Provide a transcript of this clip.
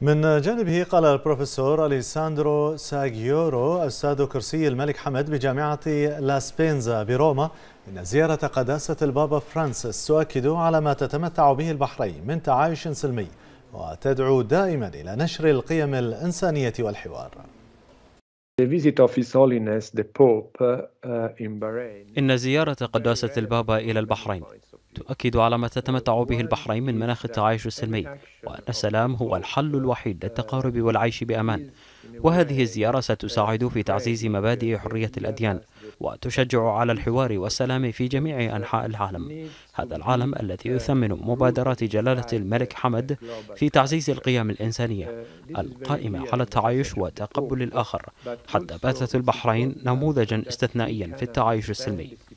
من جانبه قال البروفيسور أليساندرو ساجيورو أستاذ كرسي الملك حمد بجامعة لاسبينزا بروما إن زيارة قداسة البابا فرانسيس تؤكد على ما تتمتع به البحرين من تعايش سلمي وتدعو دائما إلى نشر القيم الإنسانية والحوار uh, إن زيارة قداسة البابا إلى البحرين تؤكد على ما تتمتع به البحرين من مناخ التعايش السلمي وأن السلام هو الحل الوحيد للتقارب والعيش بأمان وهذه الزيارة ستساعد في تعزيز مبادئ حرية الأديان وتشجع على الحوار والسلام في جميع أنحاء العالم هذا العالم الذي يثمن مبادرات جلالة الملك حمد في تعزيز القيم الإنسانية القائمة على التعايش وتقبل الآخر حتى باتت البحرين نموذجا استثنائيا في التعايش السلمي